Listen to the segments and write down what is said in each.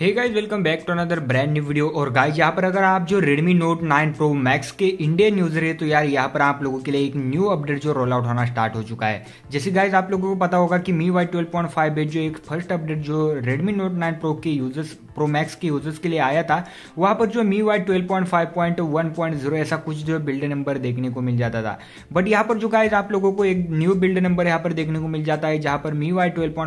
hey guys welcome back to another brand new video और guys यहाँ पर अगर आप जो Redmi Note 9 Pro Max के इंडियन यूजर है तो यार यहाँ पर आप लोगों के लिए एक न्यू अपडेट जो रोल आउट होना स्टार्ट हो चुका है जैसे गाइस आप लोगों को पता होगा कि मी वाई ट्वेल्व जो एक फर्स्ट अपडेट जो Redmi Note 9 Pro के यूजर्स प्रो मैक्स के यूजर्स के लिए आया था वहाँ पर जो मी वाई ट्वेल्व पॉइंट ऐसा कुछ जो बिल्ड नंबर देखने को मिल जाता था बट यहाँ पर जो गाइज आप लोगों को एक न्यू बिल्ड नंबर यहाँ पर देखने को मिल जाता है जहाँ पर मी वाई ट्वेल्व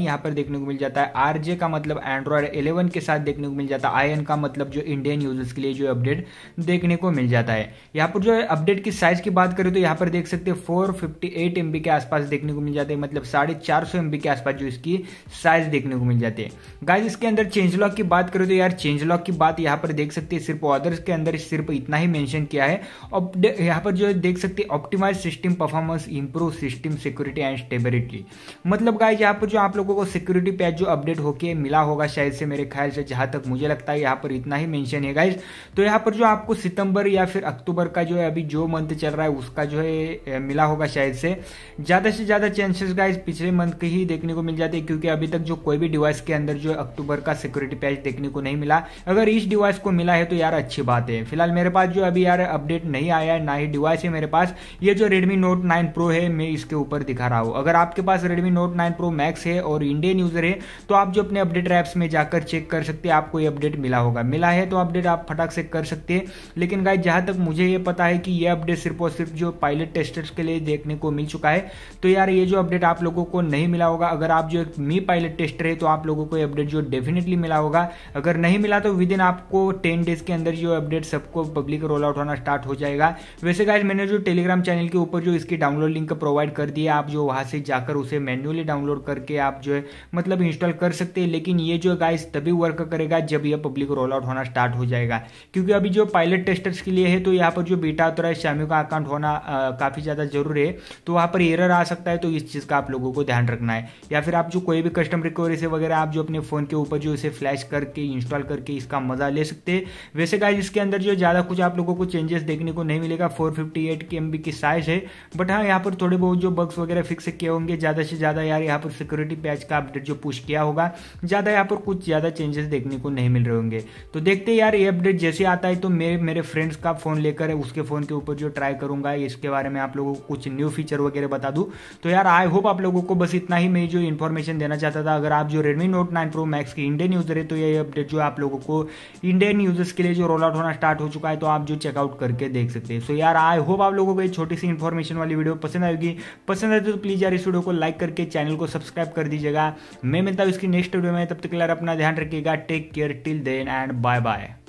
यहाँ पर देखने को मिल जाता है आरजे का मतलब एंड्रॉयड इलेवन के साथ देखने को मिल जाता है आई का मतलब जो इंडियन यूजर्स के लिए जो अपडेट देखने को मिल जाता है यहाँ पर जो अपडेट की साइज की बात करें तो यहाँ पर देख सकते हैं फोर फिफ्टी के आसपास देखने को मिल जाते हैं मतलब साढ़े चार सौ के आसपास जो इसकी साइज देखने को मिल जाती है गाइज गाइज इसके अंदर चेंज लॉक की बात करें तो यार चेंज लॉक की बात यहाँ पर देख सकते हैं सिर्फ ऑर्डर्स के अंदर सिर्फ इतना ही मेंशन किया है और यहाँ पर जो देख सकते हैं optimize system performance improve system security and stability मतलब गाइज यहाँ पर जो आप लोगों को सिक्योरिटी पैच जो अपडेट होकर मिला होगा शायद से मेरे ख्याल से जहां तक मुझे लगता है यहाँ पर इतना ही मैंशन है गाइज तो यहाँ पर जो आपको सितंबर या फिर अक्टूबर का जो है अभी जो मंथ चल रहा है उसका जो है मिला होगा शायद से ज़्यादा से ज़्यादा चांसेस गाइज पिछले मंथ के ही देखने को मिल जाते हैं क्योंकि अभी तक जो कोई भी डिवाइस के अंदर जो अक्टूबर का सिक्योरिटी पैच देखने को नहीं मिला अगर इस डिवाइस को मिला है तो यार अच्छी बात है फिलहाल मेरे पास जो अभी यार अपडेट नहीं आया है ना ही डिवाइस है मेरे पास ये जो रेडमी नोट नाइन प्रो है मैं इसके ऊपर दिखा रहा हूँ अगर आपके पास Redmi Note nine Pro Max है और इंडियन यूजर है तो आप जो अपने अपडेट ऐप्स में जाकर चेक कर सकते हैं आपको ये अपडेट मिला होगा मिला है तो अपडेट आप फटाक से कर सकते हैं लेकिन गाय जहां तक मुझे ये पता है कि ये अपडेट सिर्फ और सिर्फ जो पायलट टेस्टर्स के लिए देखने को मिल चुका है तो यार ये जो अपडेट आप लोगों को नहीं मिला होगा अगर आप जो एक मी पायलट टेस्टर है तो आप लोगों को ये अपडेट जो तो डेफिनेटली मिला होगा अगर नहीं मिला तो विद इन आपको टेन डेज के अंदर जो अपडेट सबको पब्लिक रोल आउट होना स्टार्ट हो जाएगा वैसे गाइज मैंने जो टेलीग्राम चैनल के ऊपर जो इसकी डाउनलोड लिंक प्रोवाइड कर दी है आप जो वहां से जाकर उसे मैन्युअली डाउनलोड करके आप जो है मतलब इंस्टॉल कर सकते हैं लेकिन ये जो गाइज तभी वर्क करेगा जब यह पब्लिक रोल आउट होना स्टार्ट हो जाएगा क्योंकि अभी जो पायलट टेस्टर्स के लिए है तो यहाँ पर जो बीटा उतरा है शामी का अकाउंट होना काफ़ी ज़्यादा जरूरी है तो वहां पर एरर आ सकता है तो इस चीज़ का आप लोगों को ध्यान रखना है या फिर आप जो कोई भी कस्टम रिकवरी से वगैरह आप जो अपने फ़ोन के ऊपर जो इसे फ्लैश करके इंस्टॉल करके इसका मजा ले सकते हैं वैसे गाइज इसके अंदर जो ज़्यादा कुछ आप लोगों को चेंजेस देखने को नहीं मिलेगा फोर फिफ्टी की साइज है बट हाँ यहाँ पर थोड़े बहुत जो बग्स वगैरह फिक्स किए होंगे ज़्यादा से ज़्यादा यार यहाँ पर सिक्योरिटी पैच का अपडेट जो पुश किया होगा ज़्यादा यहाँ पर कुछ ज़्यादा चेंजेस देखने को नहीं मिल रहे होंगे तो देखते यार ये अपडेट जैसे आता है तो मेरे मेरे फ्रेंड्स का फ़ोन लेकर उसके फ़ोन के ऊपर जो ट्राई करूंगा इसके बारे में आप लोगों को कुछ न्यू फीचर वगैरह बता दूँ तो यार आई होप आप लोगों को बस इतना ही मैं जो इन्फॉर्मेशन देना चाहता था अगर आप जो Redmi Note nine Pro Max की इंडियन यूज़र है तो ये अपडेट जो आप लोगों को इंडियन यूजर्स के लिए जो रोल आउट होना स्टार्ट हो चुका है तो आप जो चेकआउट करके देख सकते हैं सो यार आई होप आप लोगों को ये छोटी सी इन्फॉर्मेशन वाली वीडियो पसंद आएगी पसंद आए तो प्लीज़ यार इस वीडियो को लाइक करके चैनल को सब्सक्राइब कर दीजिएगा मैं मिलता हूँ इसकी नेक्स्ट वीडियो में तब तक यार अपना ध्यान रखिएगा take care till then and bye bye